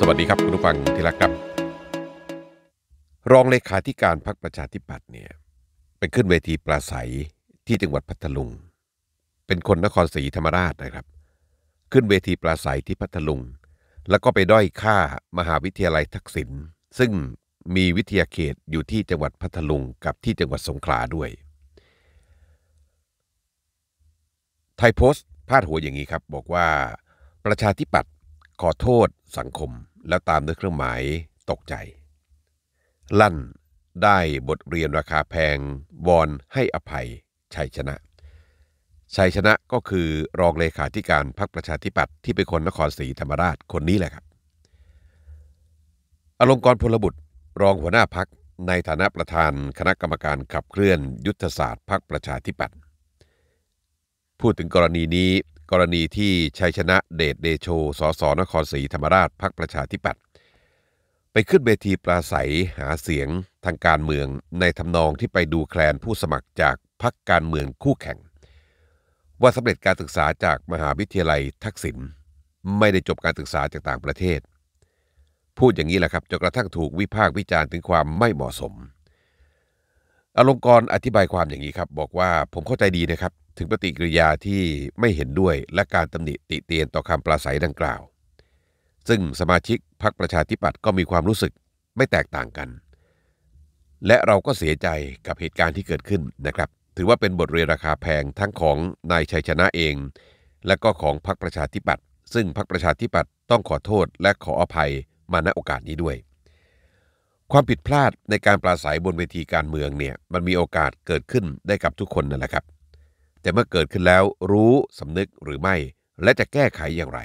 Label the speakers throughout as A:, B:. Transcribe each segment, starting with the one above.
A: สวัสดีครับคุณผู้ฟังที่รักครับ รองเลขาธิการพรรคประชาธิปัตย์เนี่ยเป็นขึ้นเวทีปราศัยที่จังหวัดพัทลุง เป็นคนนครศรีธรรมราชนะครับ ขึ้นเวทีปราศัยที่พัทลุง แล้วก็ไปด้อยค่ามหาวิทยาลัยทักษิณซึ่งมีวิทยาเขตอยู่ที่จังหวัดพัทลุง กับที่จังหวัดสงขลาด้วย ไทยโพสต์พาดหัวอย่างนี้ครับ บอกว่าประชาธิปัตย์ขอโทษสังคมและตามด้วยเครื่องหมายตกใจ ลั่นได้บทเรียนราคาแพง วอนให้อภัย ชัยชนะ ชัยชนะก็คือรองเลขาธิการพรรคประชาธิปัตย์ที่เป็นคนนครศรีธรรมราชคนนี้แหละครับ อลงกรพลบุตร รองหัวหน้าพัก ในฐานะประธานคณะกรรมการขับเคลื่อนยุทธศาสตร์พรรคประชาธิปัตย์พูดถึงกรณีนี้กรณีที่ชัยชนะเดชเดโชสส นครศรีธรรมราชพักประชาธิปัตย์ไปขึ้นเวทีปราศัยหาเสียงทางการเมืองในทำนองที่ไปดูแคลนผู้สมัครจากพักการเมืองคู่แข่ง ว่าสำเร็จการศึกษาจากมหาวิทยาลัยทักษิณไม่ได้จบการศึกษาจากต่างประเทศ พูดอย่างนี้แหละครับจนกระทั่งถูกวิพากษ์วิจารณ์ถึงความไม่เหมาะสม อลงกรอธิบายความอย่างนี้ครับ บอกว่าผมเข้าใจดีนะครับถึงปฏิกิริยาที่ไม่เห็นด้วยและการตำหนิติเตียนต่อคำปราศัยดังกล่าว ซึ่งสมาชิกพรรคประชาธิปัตย์ก็มีความรู้สึกไม่แตกต่างกัน และเราก็เสียใจกับเหตุการณ์ที่เกิดขึ้นนะครับ ถือว่าเป็นบทเรียนราคาแพงทั้งของนายชัยชนะเอง และก็ของพรรคประชาธิปัตย์ ซึ่งพรรคประชาธิปัตย์ต้องขอโทษและขออภัยมาณโอกาสนี้ด้วย ความผิดพลาดในการปราศัยบนเวทีการเมืองเนี่ย มันมีโอกาสเกิดขึ้นได้กับทุกคนนั่นแหละครับแต่เมื่อเกิดขึ้นแล้วรู้สำนึกหรือไม่ และจะแก้ไขอย่างไร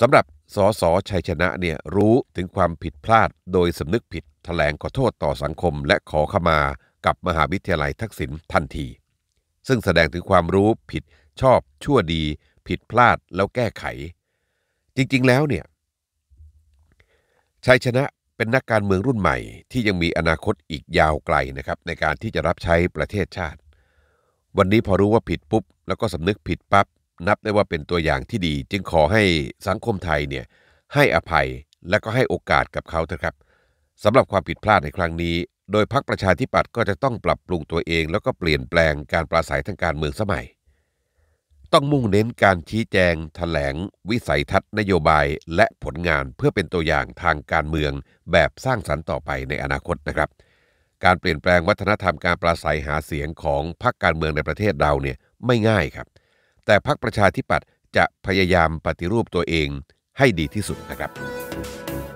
A: สำหรับสสชัยชนะเนี่ยรู้ถึงความผิดพลาดโดยสำนึกผิดถแถลงขอโทษต่อสังคม และขอขมากับมหาวิทยาลัยทักษิณทันทีซึ่งแสดงถึงความรู้ผิดชอบชั่วดี ผิดพลาดแล้วแก้ไข จริงๆแล้วเนี่ยชัยชนะเป็นนักการเมืองรุ่นใหม่ ที่ยังมีอนาคตอีกยาวไกลนะครับ ในการที่จะรับใช้ประเทศชาติวันนี้พอรู้ว่าผิดปุ๊บ แล้วก็สำนึกผิดปับ๊บนับได้ว่าเป็นตัวอย่างที่ดี จึงขอให้สังคมไทยเนี่ย ให้อภัย และก็ให้โอกาสกับเขาเถอะครับสำหรับความผิดพลาดในครั้งนี้ โดยพักประชาธิปัตย์ก็จะต้องปรับปรุงตัวเอง แล้วก็เปลี่ยนแปลงการปราศัยทางการเมืองสมัย ต้องมุ่งเน้นการชี้แจงถแถลง วิสัยทัศน์นโยบายและผลงานเพื่อเป็นตัวอย่างทางการเมือง แบบสร้างสรรค์ต่อไปในอนาคตนะครับการเปลี่ยนแปลงวัฒนธรรมการปราศัยหาเสียงของพรรคการเมืองในประเทศเราเนี่ยไม่ง่ายครับ แต่พรรคประชาธิปัตย์จะพยายามปฏิรูปตัวเองให้ดีที่สุดนะครับ